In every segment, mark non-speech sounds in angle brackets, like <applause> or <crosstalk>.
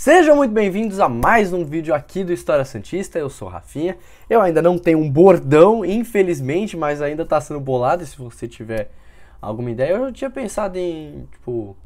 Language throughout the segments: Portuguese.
Sejam muito bem-vindos a mais um vídeo aqui do História Santista, eu sou Rafinha. Eu ainda não tenho um bordão, infelizmente, mas ainda tá sendo bolado, se você tiver alguma ideia. Eu tinha pensado em, tipo,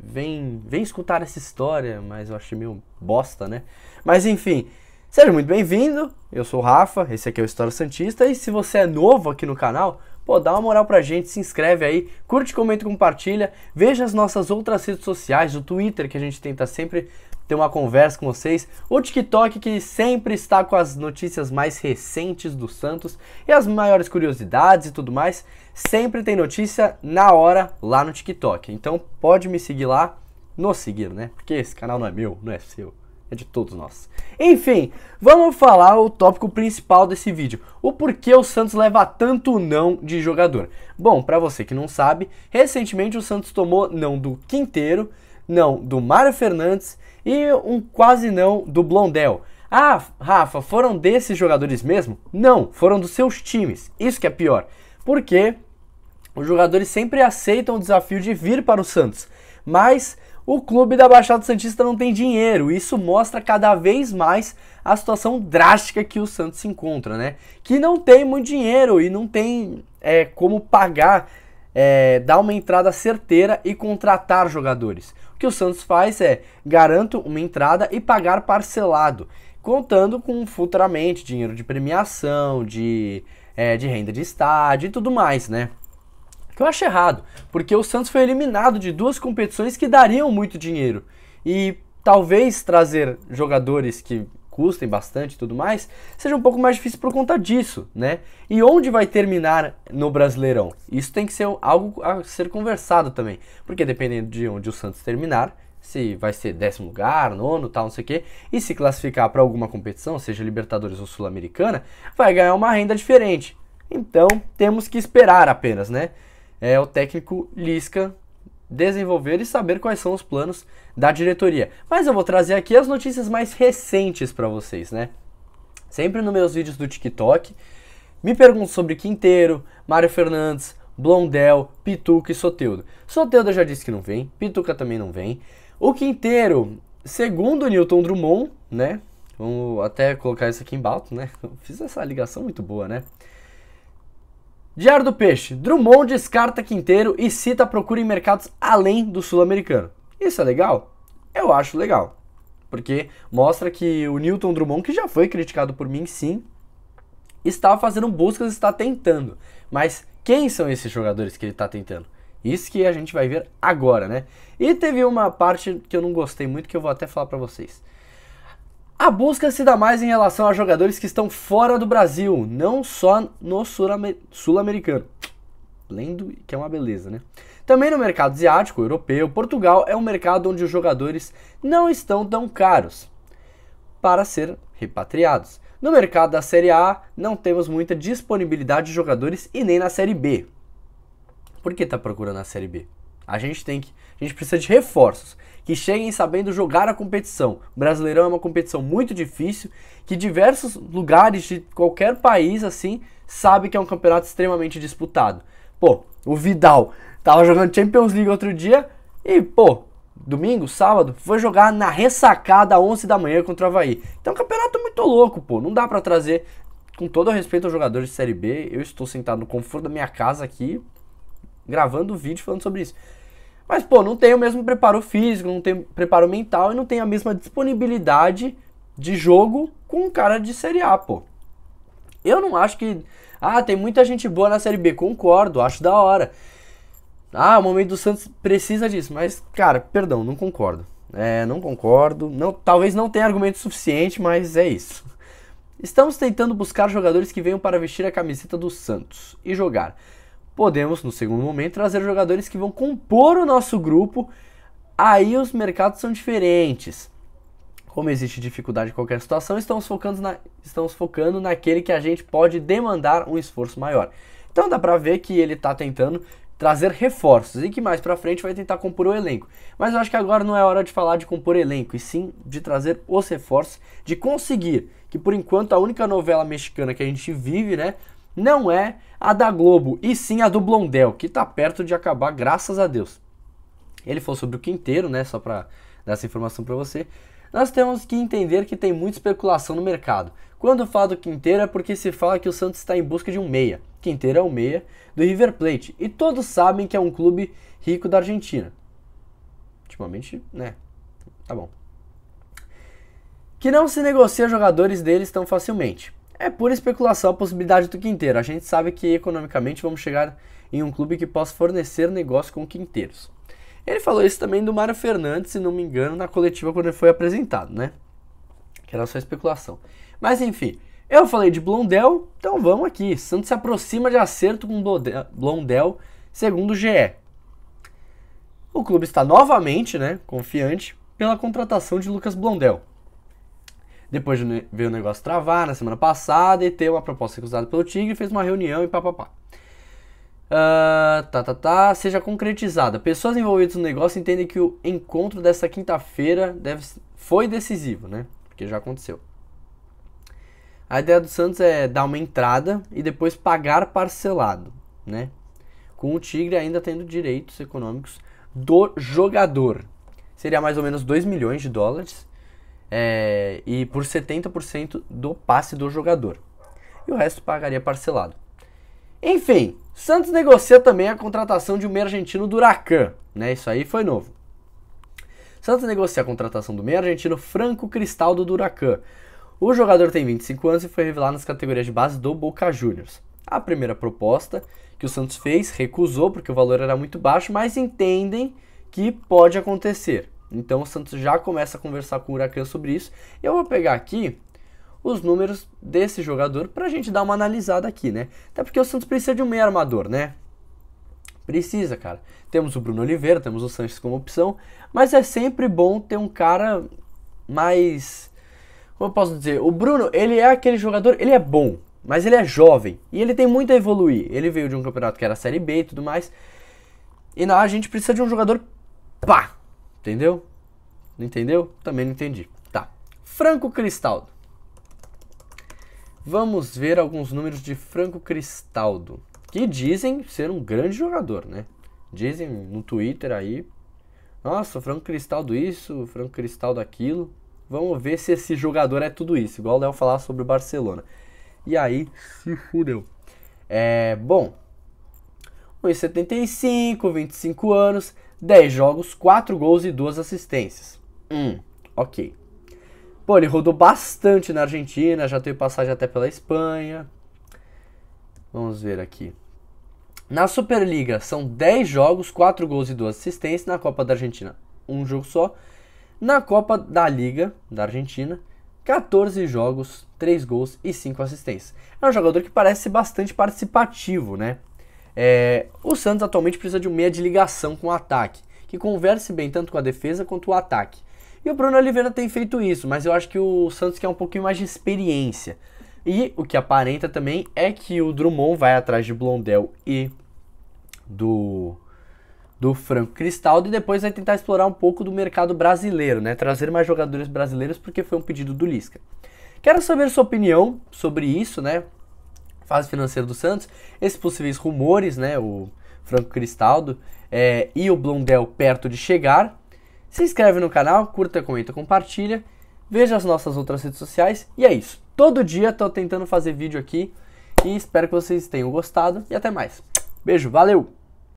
vem, vem escutar essa história, mas eu achei meio bosta, né? Mas enfim, seja muito bem-vindo, eu sou o Rafa, esse aqui é o História Santista, e se você é novo aqui no canal, pô, dá uma moral pra gente, se inscreve aí, curte, comenta, compartilha, veja as nossas outras redes sociais, o Twitter, que a gente tenta sempre ter uma conversa com vocês. O TikTok que sempre está com as notícias mais recentes do Santos e as maiores curiosidades e tudo mais. Sempre tem notícia na hora lá no TikTok. Então pode me seguir lá, no seguir, né? Porque esse canal não é meu, não é seu. É de todos nós. Enfim, vamos falar o tópico principal desse vídeo: o porquê o Santos leva tanto não de jogador. Bom, para você que não sabe, recentemente o Santos tomou não do Quinteiro, não do Mário Fernandes e um quase não do Blondel. Ah, Rafa, foram desses jogadores mesmo? Não, foram dos seus times. Isso que é pior. Porque os jogadores sempre aceitam o desafio de vir para o Santos, mas o clube da Baixada Santista não tem dinheiro. Isso mostra cada vez mais a situação drástica que o Santos se encontra, né? Que não tem muito dinheiro e não tem é, como pagar, é, dar uma entrada certeira e contratar jogadores que o Santos faz é garanto uma entrada e pagar parcelado, contando com futuramente dinheiro de premiação, de, é, de renda de estádio e tudo mais, né? Que eu acho errado, porque o Santos foi eliminado de duas competições que dariam muito dinheiro. E talvez trazer jogadores que custem bastante e tudo mais, seja um pouco mais difícil por conta disso, né? E onde vai terminar no Brasileirão? Isso tem que ser algo a ser conversado também, porque dependendo de onde o Santos terminar, se vai ser décimo lugar, nono, tal, não sei o quê, e se classificar para alguma competição, seja Libertadores ou Sul-Americana, vai ganhar uma renda diferente. Então, temos que esperar apenas, né? É, o técnico Lisca desenvolver e saber quais são os planos da diretoria. Mas eu vou trazer aqui as notícias mais recentes para vocês, né? Sempre nos meus vídeos do TikTok, me pergunto sobre Quinteiro, Mário Fernandes, Blondel, Pituca e Soteudo. Soteudo já disse que não vem, Pituca também não vem. O Quinteiro, segundo Newton Drummond, né? Vamos até colocar isso aqui em balto, né? <laughs> fiz essa ligação muito boa, né? Diário do Peixe. Drummond descarta Quinteiro e cita procura em mercados além do sul-americano. Isso é legal? Eu acho legal. Porque mostra que o Newton Drummond, que já foi criticado por mim, sim, está fazendo buscas, está tentando. Mas quem são esses jogadores que ele está tentando? Isso que a gente vai ver agora, né? E teve uma parte que eu não gostei muito que eu vou até falar para vocês. A busca se dá mais em relação a jogadores que estão fora do Brasil, não só no sul-americano. Lendo que é uma beleza, né? Também no mercado asiático, europeu, Portugal é um mercado onde os jogadores não estão tão caros para ser repatriados. No mercado da Série A, não temos muita disponibilidade de jogadores e nem na Série B. Por que está procurando a Série B? A gente tem que, a gente precisa de reforços que cheguem sabendo jogar a competição. O Brasileirão é uma competição muito difícil, que diversos lugares de qualquer país assim sabe que é um campeonato extremamente disputado. Pô, o Vidal tava jogando Champions League outro dia e, pô, domingo, sábado, foi jogar na ressacada 11 da manhã contra o Havaí. Então é um campeonato muito louco, pô. Não dá para trazer, com todo respeito aos jogadores de Série B, eu estou sentado no conforto da minha casa aqui, gravando vídeo falando sobre isso. Mas, pô, não tem o mesmo preparo físico, não tem preparo mental e não tem a mesma disponibilidade de jogo com um cara de Série A, pô. Eu não acho que. Ah, tem muita gente boa na Série B, concordo, acho da hora. Ah, o momento do Santos precisa disso, mas, cara, perdão, não concordo. É, não concordo. Não, talvez não tenha argumento suficiente, mas é isso. Estamos tentando buscar jogadores que venham para vestir a camiseta do Santos e jogar podemos, no segundo momento, trazer jogadores que vão compor o nosso grupo. Aí os mercados são diferentes. Como existe dificuldade em qualquer situação, estamos focando, na, estamos focando naquele que a gente pode demandar um esforço maior. Então dá pra ver que ele tá tentando trazer reforços e que mais pra frente vai tentar compor o elenco. Mas eu acho que agora não é hora de falar de compor elenco, e sim de trazer os reforços, de conseguir, que por enquanto a única novela mexicana que a gente vive, né, não é a da Globo, e sim a do Blondel, que está perto de acabar, graças a Deus. Ele falou sobre o quinteiro, né? Só para dar essa informação para você. Nós temos que entender que tem muita especulação no mercado. Quando fala do Quinteiro é porque se fala que o Santos está em busca de um meia. Quinteiro é o um meia do River Plate. E todos sabem que é um clube rico da Argentina. Ultimamente, né? Tá bom. Que não se negocia jogadores deles tão facilmente. É pura especulação a possibilidade do Quinteiro. A gente sabe que economicamente vamos chegar em um clube que possa fornecer negócio com Quinteiros. Ele falou isso também do Mário Fernandes, se não me engano, na coletiva quando ele foi apresentado, né? Que era só especulação. Mas enfim, eu falei de Blondel, então vamos aqui. Santos se aproxima de acerto com Blondel, segundo o GE. O clube está novamente, né, confiante pela contratação de Lucas Blondel. Depois de ver o negócio travar na semana passada e ter uma proposta recusada pelo Tigre, fez uma reunião e papapá. Uh, ah, tá, tá, tá. Seja concretizada. Pessoas envolvidas no negócio entendem que o encontro desta quinta-feira deve, foi decisivo, né? Porque já aconteceu. A ideia do Santos é dar uma entrada e depois pagar parcelado, né? Com o Tigre ainda tendo direitos econômicos do jogador. Seria mais ou menos 2 milhões de dólares é, e por 70% do passe do jogador. E o resto pagaria parcelado. Enfim, Santos negocia também a contratação de um meio argentino do Huracan, né? Isso aí foi novo. Santos negocia a contratação do meio argentino Franco Cristal do Huracan. O jogador tem 25 anos e foi revelado nas categorias de base do Boca Juniors. A primeira proposta que o Santos fez recusou porque o valor era muito baixo, mas entendem que pode acontecer. Então o Santos já começa a conversar com o Huracan sobre isso. E eu vou pegar aqui os números desse jogador para a gente dar uma analisada aqui, né? Até porque o Santos precisa de um meio armador, né? Precisa, cara. Temos o Bruno Oliveira, temos o Sanches como opção, mas é sempre bom ter um cara mais. Como eu posso dizer? O Bruno, ele é aquele jogador, ele é bom, mas ele é jovem e ele tem muito a evoluir. Ele veio de um campeonato que era Série B e tudo mais. E na a gente precisa de um jogador pá, Entendeu? Não entendeu? Também não entendi. Tá. Franco Cristaldo. Vamos ver alguns números de Franco Cristaldo, que dizem ser um grande jogador, né? Dizem no Twitter aí, nossa, Franco Cristaldo isso, Franco Cristaldo aquilo. Vamos ver se esse jogador é tudo isso, igual o Léo falar sobre o Barcelona. E aí, se fudeu. É, bom, 1,75, 25 anos, 10 jogos, 4 gols e 2 assistências. Hum, ok. Pô, ele rodou bastante na Argentina, já teve passagem até pela Espanha. Vamos ver aqui. Na Superliga, são 10 jogos, 4 gols e 2 assistências. Na Copa da Argentina, um jogo só. Na Copa da Liga da Argentina, 14 jogos, 3 gols e 5 assistências. É um jogador que parece bastante participativo, né? É, o Santos atualmente precisa de um meia de ligação com o ataque, que converse bem tanto com a defesa quanto o ataque. E o Bruno Oliveira tem feito isso, mas eu acho que o Santos quer um pouquinho mais de experiência. E o que aparenta também é que o Drummond vai atrás de Blondel e do do Franco Cristaldo e depois vai tentar explorar um pouco do mercado brasileiro, né? Trazer mais jogadores brasileiros porque foi um pedido do Lisca. Quero saber sua opinião sobre isso, né? fase financeira do Santos, esses possíveis rumores, né, o Franco Cristaldo é, e o Blondel perto de chegar. Se inscreve no canal, curta, comenta, compartilha, veja as nossas outras redes sociais e é isso. Todo dia estou tentando fazer vídeo aqui e espero que vocês tenham gostado e até mais. Beijo, valeu!